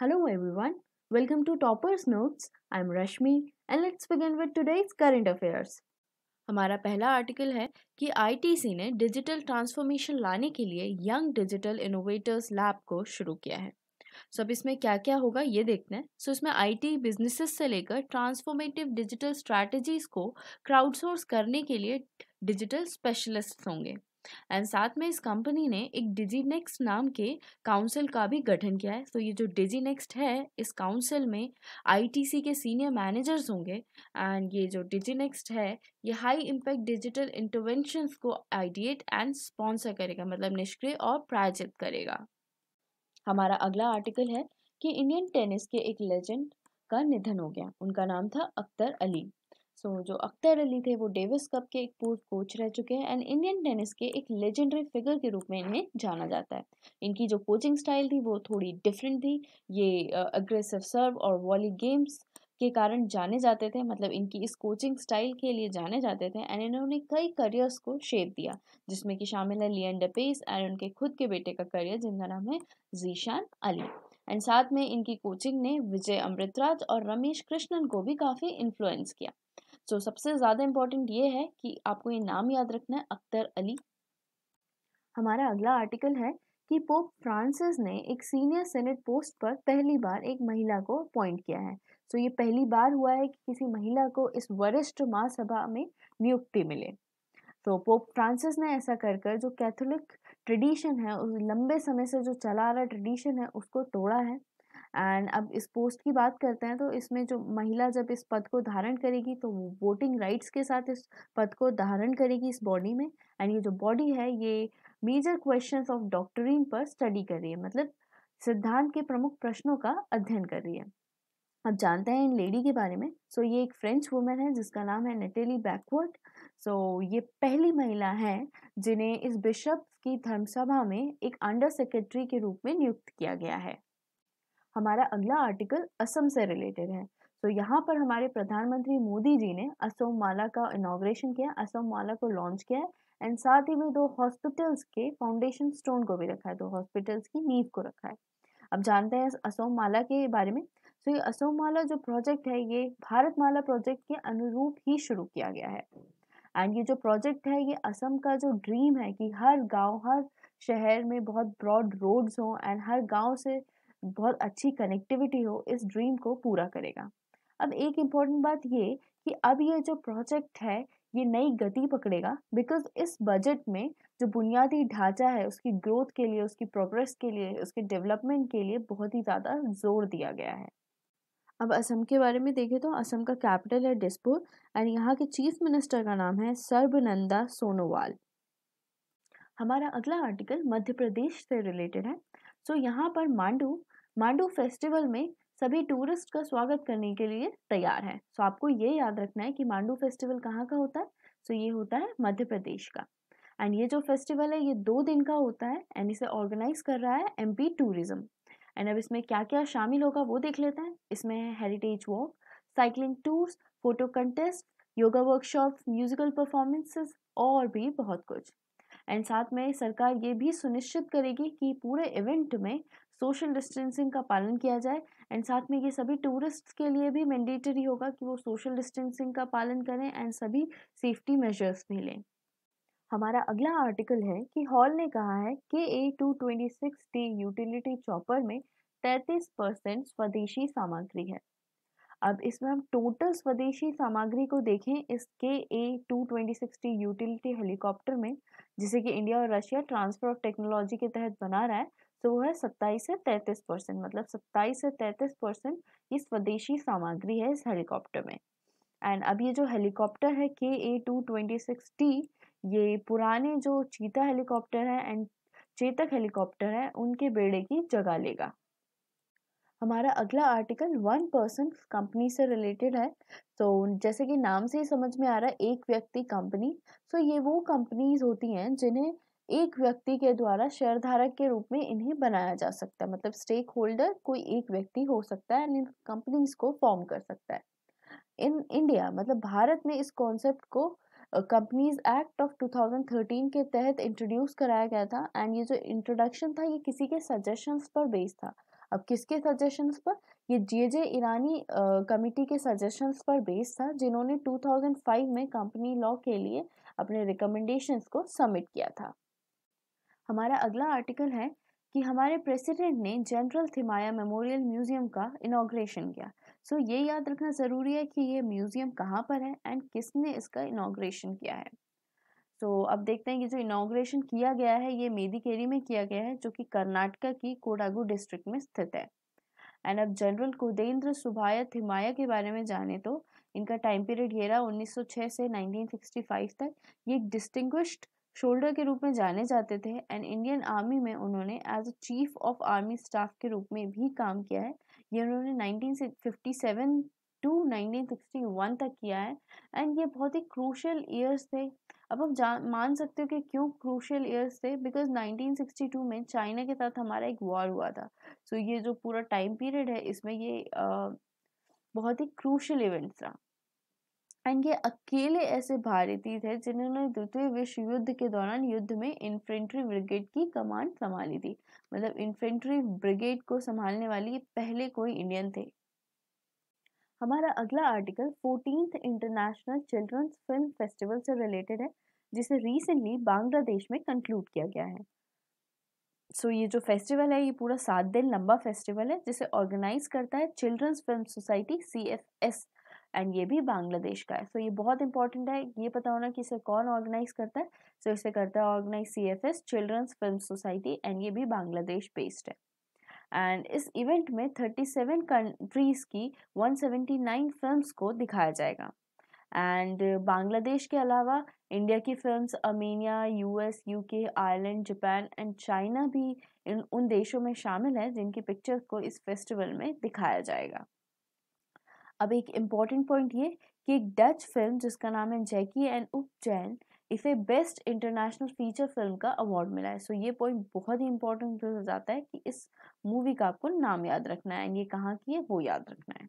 Hello everyone, welcome to Toppers Notes. I'm Rashmi and let's begin with today's current affairs. हमारा पहला article है कि ITC ने digital transformation लाने के लिए यंग डिजिटल इनोवेटर्स लैब को शुरू किया है सो so, अब इसमें क्या क्या होगा ये देखते हैं सो so, इसमें आईटी बिजनेसेस से लेकर ट्रांसफॉर्मेटिव डिजिटल स्ट्रैटेजीज को क्राउडसोर्स करने के लिए डिजिटल स्पेशलिस्ट होंगे एंड साथ में इस कंपनी ने एक डिजीनेक्स्ट नाम के काउंसिल का भी गठन किया है तो ये जो डिजीनेक्स्ट है इस काउंसिल में आईटीसी के सीनियर मैनेजर्स होंगे एंड ये जो डिजीनेक्स्ट है ये हाई इम्पैक्ट डिजिटल इंटरवेंशन को आइडिएट एंड स्पॉन्सर करेगा मतलब निष्क्रिय और प्रायोजित करेगा हमारा अगला आर्टिकल है कि इंडियन टेनिस के एक लेजेंड का निधन हो गया उनका नाम था अख्तर अली सो so, जो अख्तर अली थे वो डेविस कप के एक पूर्व कोच रह चुके हैं एंड इंडियन टेनिस के एक लेजेंडरी फिगर के रूप में इन्हें जाना जाता है इनकी जो कोचिंग स्टाइल थी वो थोड़ी डिफरेंट थी ये अग्रेसिव सर्व और वॉली गेम्स के कारण जाने जाते थे मतलब इनकी इस कोचिंग स्टाइल के लिए जाने जाते थे एंड इन्होंने कई करियर्स को शेप दिया जिसमें कि शामिल है लियन डपेस एंड उनके खुद के बेटे का करियर जिनका नाम है जीशान अली एंड साथ में इनकी कोचिंग ने विजय अमृतराज और रमेश कृष्णन को भी काफ़ी इन्फ्लुएंस किया सो तो so, सबसे ज़्यादा इम्पॉर्टेंट ये है कि आपको ये नाम याद रखना है अख्तर अली हमारा अगला आर्टिकल है कि पोप फ्रांसिस ने एक सीनियर सेनेट पोस्ट पर पहली बार एक महिला को अपॉइंट किया है सो so, ये पहली बार हुआ है कि किसी महिला को इस वरिष्ठ महासभा में नियुक्ति मिले तो पोप फ्रांसिस ने ऐसा कर कर जो कैथोलिक ट्रेडिशन है उस लंबे समय से जो चला आ रहा ट्रेडिशन है उसको तोड़ा है एंड अब इस पोस्ट की बात करते हैं तो इसमें जो महिला जब इस पद को धारण करेगी तो वो वोटिंग राइट्स के साथ इस पद को धारण करेगी इस बॉडी में एंड ये जो बॉडी है ये मेजर क्वेश्चन ऑफ डॉक्टरिन पर स्टडी कर रही है मतलब सिद्धांत के प्रमुख प्रश्नों का अध्ययन कर रही है अब जानते हैं इन लेडी के बारे में सो so, ये एक फ्रेंच वुमेन है जिसका नाम है नेटेली बैकवर्ड सो so, ये पहली महिला है जिन्हें इस बिशप की धर्मसभा में एक अंडर सेक्रेटरी के रूप में नियुक्त किया गया है हमारा अगला आर्टिकल असम से रिलेटेड है तो so, यहाँ पर हमारे प्रधानमंत्री मोदी जी ने असम माला का इनाग्रेशन किया असम माला को लॉन्च किया एंड साथ ही में दो हॉस्पिटल्स के फाउंडेशन स्टोन को भी रखा है दो हॉस्पिटल्स की नींव को रखा है अब जानते हैं असोम माला के बारे में सो so, ये असोम माला जो प्रोजेक्ट है ये भारत माला प्रोजेक्ट के अनुरूप ही शुरू किया गया है एंड ये जो प्रोजेक्ट है ये असम का जो ड्रीम है कि हर गाँव हर शहर में बहुत ब्रॉड रोड्स हों एंड हर गाँव से बहुत अच्छी कनेक्टिविटी हो इस ड्रीम को पूरा करेगा अब एक इम्पॉर्टेंट बात ये कि अब ये जो प्रोजेक्ट है ये नई गति पकड़ेगा बिकॉज इस बजट में जो बुनियादी ढांचा है उसकी ग्रोथ के लिए उसकी प्रोग्रेस के लिए उसके डेवलपमेंट के लिए बहुत ही ज़्यादा जोर दिया गया है अब असम के बारे में देखें तो असम का कैपिटल है डिस्पुर एंड यहाँ के चीफ मिनिस्टर का नाम है सर्बनंदा सोनोवाल हमारा अगला आर्टिकल मध्य प्रदेश से रिलेटेड है सो so, यहाँ पर मांडू मांडू फेस्टिवल में सभी टूरिस्ट का स्वागत करने के लिए तैयार है सो आपको ये याद रखना है कि मांडू फेस्टिवल कहाँ का होता है सो ये होता है मध्य प्रदेश का एंड ये जो फेस्टिवल है ये दो दिन का होता है एंड इसे ऑर्गेनाइज कर रहा है एम पी टूरिज्म एंड अब इसमें क्या क्या शामिल होगा वो देख लेते हैं इसमें है heritage walk cycling tours photo contest yoga workshop musical performances और भी बहुत कुछ एंड साथ में सरकार ये भी सुनिश्चित करेगी कि पूरे इवेंट में सोशल डिस्टेंसिंग का पालन किया जाए एंड साथ में ये सभी टूरिस्ट के लिए भी मैंडेटरी होगा कि वो सोशल डिस्टेंसिंग का पालन करें एंड सभी सेफ्टी मेजर्स भी लें हमारा अगला आर्टिकल है कि हॉल ने कहा है कि A two twenty six T utility chopper में तैंतीस परसेंट स्वदेशी सामग्री है अब इसमें हम टोटल स्वदेशी सामग्री को देखें इस के A two twenty six T utility helicopter में जिसे कि इंडिया और रशिया ट्रांसफर ऑफ टेक्नोलॉजी के तहत बना रहा है तो वो है सत्ताईस से तैतीस परसेंट मतलब सत्ताईस से तैतीस परसेंट ये स्वदेशी सामग्री है इस हेलीकॉप्टर में एंड अब ये जो हेलीकॉप्टर है के A two twenty six T ये पुराने जो चीता हेलीकॉप्टर है एंड चेतक हेलीकॉप्टर है उनके बेड़े की जगह लेगा हमारा अगला आर्टिकल वन पर्सन कंपनी से रिलेटेड है तो जैसे कि नाम से ही समझ में आ रहा है एक व्यक्ति कंपनी सो तो so ये वो कंपनीज होती हैं जिन्हें एक व्यक्ति के द्वारा शेयर धारक के रूप में इन्हें बनाया जा सकता है मतलब स्टेक होल्डर कोई एक व्यक्ति हो सकता है एंड कंपनीज को फॉर्म कर सकता है इन इंडिया मतलब भारत में इस कॉन्सेप्ट को कंपनीज एक्ट ऑफ 2013 के तहत इंट्रोड्यूस कराया गया था एंड ये जो इंट्रोडक्शन था ये किसी के सजेशंस पर बेस्ड था अब किसके सजेशंस पर ये जे जे ईरानी कमिटी के सजेशंस पर बेस्ड था जिन्होंने 2005 में कंपनी लॉ के लिए अपने रिकमेंडेशंस को सबमिट किया था हमारा अगला आर्टिकल है कि हमारे प्रेसिडेंट ने जनरल थिमाया मेमोरियल म्यूजियम का इनाग्रेशन किया सो so, ये याद रखना ज़रूरी है कि ये म्यूज़ियम कहाँ पर है एंड किसने इसका इनाग्रेशन किया है तो so, अब देखते हैं कि जो इनाग्रेशन किया गया है ये मेदिकेरी में किया गया है जो कि कर्नाटका की कोडागू डिस्ट्रिक्ट में स्थित है एंड अब जनरल कुदेंद्र सुभाया थिमाया के बारे में जाने तो इनका टाइम पीरियड ये रहा 1906 से 1965 तक ये एक डिस्टिंग्विश्ड शोल्डर के रूप में जाने जाते थे एंड इंडियन आर्मी में उन्होंने as a chief of army staff के रूप में भी काम किया है ये उन्होंने 1957 टू 1961 तक किया है एंड ये बहुत ही क्रूशल ईयर्स थे अब आप जान मान सकते हो कि क्यों क्रूशल ईयर्स थे बिकॉज 1962 में चाइना के साथ हमारा एक वॉर हुआ था सो so ये जो पूरा टाइम पीरियड है इसमें ये आ, बहुत ही क्रूशल इवेंट था एंड ये अकेले ऐसे भारतीय थे जिन्होंने द्वितीय विश्व युद्ध के दौरान युद्ध में इन्फेंट्री ब्रिगेड की कमान संभाली थी मतलब इन्फेंट्री ब्रिगेड को संभालने वाली पहले कोई इंडियन थे हमारा अगला article fourteen international children's film festival से रिलेटेड है जिसे रिसेंटली बांग्लादेश में कंक्लूड किया गया है सो so, ये जो फेस्टिवल है ये पूरा सात दिन लंबा फेस्टिवल है जिसे ऑर्गेनाइज करता है children's film society C F S and ये भी बांग्लादेश का है सो so, ये बहुत इंपॉर्टेंट है ये पता होना कि इसे कौन ऑर्गेनाइज करता है सो so, इसे करता है organise C F S children's film society and ये भी बांग्लादेश बेस्ड है एंड इस इवेंट में थर्टी सेवन कंट्रीज़ की वन सेवेंटी नाइन फिल्म को दिखाया जाएगा एंड बांग्लादेश के अलावा इंडिया की film U S U UK Ireland Japan and China भी इन उन देशों में शामिल है जिनकी पिक्चर को इस फेस्टिवल में दिखाया जाएगा अब एक इम्पॉर्टेंट पॉइंट ये कि एक डच फिल्म जिसका नाम है जैकी एंड जैन इसे बेस्ट इंटरनेशनल फीचर फिल्म का अवार्ड मिला है सो so, ये पॉइंट बहुत ही इंपॉर्टेंट हो जाता है कि इस मूवी का आपको नाम याद रखना है ये कहाँ की है वो याद रखना है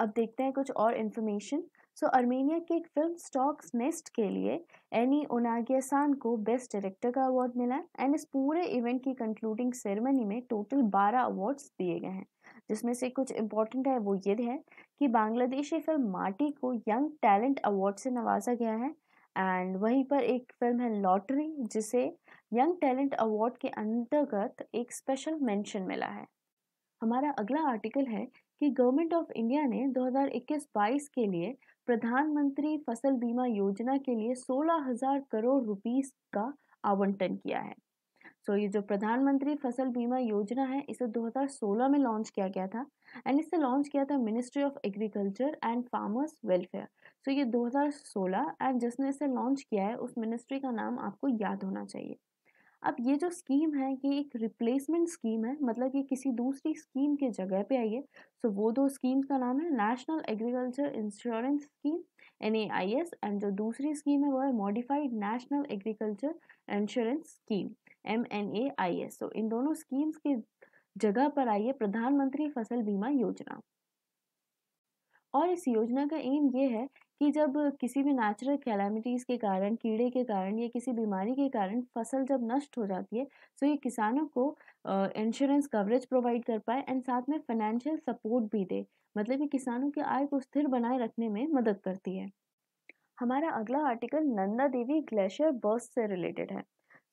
अब देखते हैं कुछ और इन्फॉर्मेशन सो so, अर्मेनिया के एक फिल्म स्टॉक्स नेस्ट के लिए एनी ओनागियासान को बेस्ट डायरेक्टर का अवार्ड मिला एंड इस पूरे इवेंट की कंक्लूडिंग सेरेमनी में टोटल बारह अवार्ड्स दिए गए हैं जिसमें से कुछ इम्पोर्टेंट है वो ये है कि बांग्लादेशी फिल्म माटी को यंग टैलेंट अवार्ड से नवाजा गया है एंड वहीं पर एक फिल्म है लॉटरी जिसे यंग टैलेंट अवार्ड के अंतर्गत एक स्पेशल मेंशन मिला है हमारा अगला आर्टिकल है कि गवर्नमेंट ऑफ इंडिया ने 2021-22 के लिए प्रधानमंत्री फसल बीमा योजना के लिए सोलह हजार करोड़ रुपीस का आवंटन किया है सो ये जो प्रधानमंत्री फसल बीमा योजना है इसे 2016 में लॉन्च किया गया था एंड इसे लॉन्च किया था ministry of agriculture and farmers welfare so ये 2016 एंड जिसने इसे लॉन्च किया है उस मिनिस्ट्री का नाम आपको याद होना चाहिए अब ये जो स्कीम है ये एक रिप्लेसमेंट स्कीम है मतलब ये किसी दूसरी स्कीम के जगह पे आई है सो वो दो स्कीम्स का नाम है national agriculture insurance scheme N and जो दूसरी स्कीम है वो है modified national agriculture insurance scheme M N A I S तो इन दोनों स्कीम्स के जगह पर आई है प्रधानमंत्री फसल बीमा योजना और इस योजना का एम ये है कि जब किसी भी नेचुरल कैलामिटीज़ के कारण कीड़े के कारण या किसी बीमारी के कारण फसल जब नष्ट हो जाती है तो ये किसानों को इंश्योरेंस कवरेज प्रोवाइड कर पाए एंड साथ में फाइनेंशियल सपोर्ट भी दे मतलब कि किसानों की आय को स्थिर बनाए रखने में मदद करती है हमारा अगला article Nanda Devi glacier burst से रिलेटेड है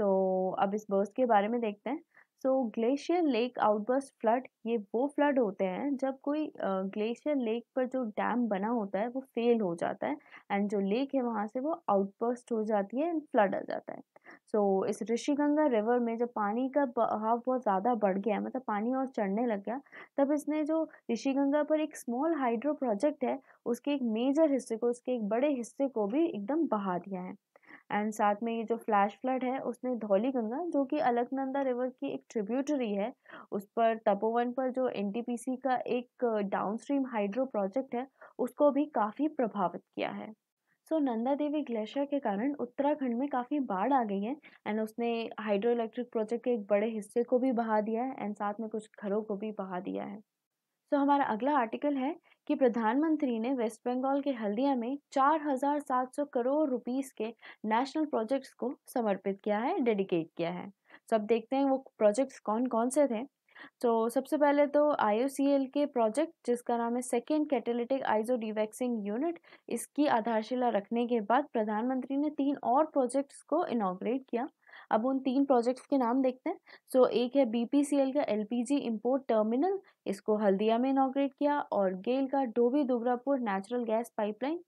सो so, अब इस बर्स के बारे में देखते हैं so glacier lake outburst flood ये वो फ्लड होते हैं जब कोई ग्लेशियर लेक पर जो डैम बना होता है वो फेल हो जाता है एंड जो लेक है वहाँ से वो आउटबर्स्ट हो जाती है एंड फ्लड आ जाता है सो so, इस ऋषिगंगा रिवर में जब पानी का बहाव बहुत ज़्यादा बढ़ गया मतलब पानी और चढ़ने लग गया तब इसने जो ऋषिगंगा पर एक स्मॉल हाइड्रो प्रोजेक्ट है उसके एक मेजर हिस्से को उसके एक बड़े हिस्से को भी एकदम बहा दिया है एंड साथ में ये जो फ्लैश फ्लड है उसने धौली गंगा जो कि अलकनंदा रिवर की एक ट्रिब्यूटरी है उस पर तपोवन पर जो एन का एक डाउनस्ट्रीम हाइड्रो प्रोजेक्ट है उसको भी काफ़ी प्रभावित किया है so so, Nanda Devi glacier के कारण उत्तराखंड में काफ़ी बाढ़ आ गई है एंड उसने हाइड्रो इलेक्ट्रिक प्रोजेक्ट के एक बड़े हिस्से को भी बहा दिया है एंड साथ में कुछ घरों को भी बहा दिया है सो तो हमारा अगला आर्टिकल है कि प्रधानमंत्री ने वेस्ट बंगाल के हल्दिया में 4,700 करोड़ रुपीस के नेशनल प्रोजेक्ट्स को समर्पित किया है डेडिकेट किया है सो तो अब देखते हैं वो प्रोजेक्ट्स कौन कौन से थे तो सबसे पहले तो आई के प्रोजेक्ट जिसका नाम है सेकेंड कैटेलिटिक आइजो डिवैक्सिंग यूनिट इसकी आधारशिला रखने के बाद प्रधानमंत्री ने तीन और प्रोजेक्ट्स को इनाग्रेट किया अब उन तीन प्रोजेक्ट्स के नाम देखते हैं सो so, एक है बीपीसीएल का एलपीजी इंपोर्ट टर्मिनल इसको हल्दिया में इनाग्रेट किया और गेल का Dobhi Durgapur natural gas pipeline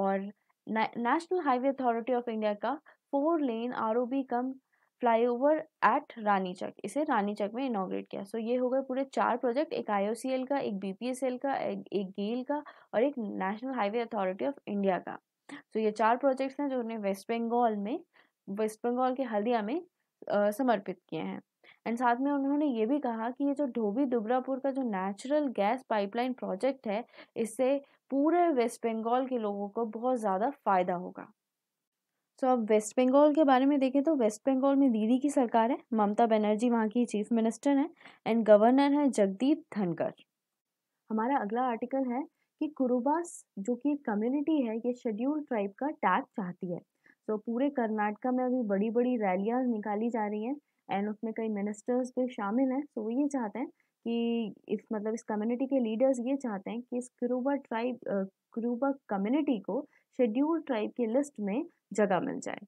और national highway authority of India का four lane R cum flyover at Rani Chak इसे रानी चक में इनाग्रेट किया सो so, ये हो गए पूरे चार प्रोजेक्ट एक आई का एक बी का एक, गेल का और एक national highway authority of India का तो so, ये चार प्रोजेक्ट्स हैं जो उन्हें वेस्ट बंगाल में वेस्ट बंगाल के हल्दिया में समर्पित किए हैं एंड साथ में उन्होंने ये भी कहा कि ये जो धोबी दुबरापुर का जो नेचुरल गैस पाइपलाइन प्रोजेक्ट है इससे पूरे वेस्ट बंगाल के लोगों को बहुत ज़्यादा फ़ायदा होगा सो अब वेस्ट बंगाल के बारे में देखें तो वेस्ट बंगाल में दीदी की सरकार है ममता बनर्जी वहाँ की चीफ मिनिस्टर है एंड गवर्नर है जगदीप धनकर हमारा अगला आर्टिकल है कि कुरुबास जो कि कम्युनिटी है ये शेड्यूल ट्राइब का टैग चाहती है सो पूरे कर्नाटका में अभी बड़ी बड़ी रैलियाँ निकाली जा रही हैं एंड उसमें कई मिनिस्टर्स भी शामिल हैं सो वो ये चाहते हैं कि इस मतलब इस कम्युनिटी के लीडर्स ये चाहते हैं कि इस क्रूबा ट्राइब क्रूबा कम्युनिटी को शेड्यूल ट्राइब के लिस्ट में जगह मिल जाए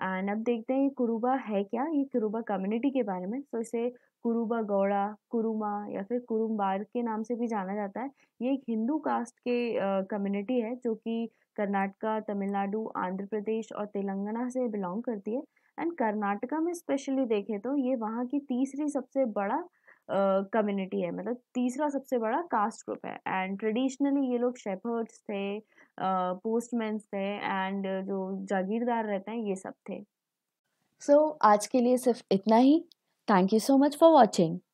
एंड अब देखते हैं ये है क्या ये कुरूबा कम्युनिटी के बारे में सो इसे कुरूबा गौड़ा कुरुमा या फिर कुरुम्बार के नाम से भी जाना जाता है ये एक हिंदू कास्ट के कम्युनिटी है जो कि कर्नाटका तमिलनाडु आंध्र प्रदेश और तेलंगाना से बिलोंग करती है एंड कर्नाटका में स्पेशली देखें तो ये वहाँ की तीसरी सबसे बड़ा कम्युनिटी uh, है मतलब तीसरा सबसे बड़ा कास्ट ग्रुप है एंड ट्रेडिशनली ये लोग शेफर्ड्स थे पोस्टमैन uh, थे एंड जो जागीरदार रहते हैं ये सब थे सो so, आज के लिए सिर्फ इतना ही thank you so much for watching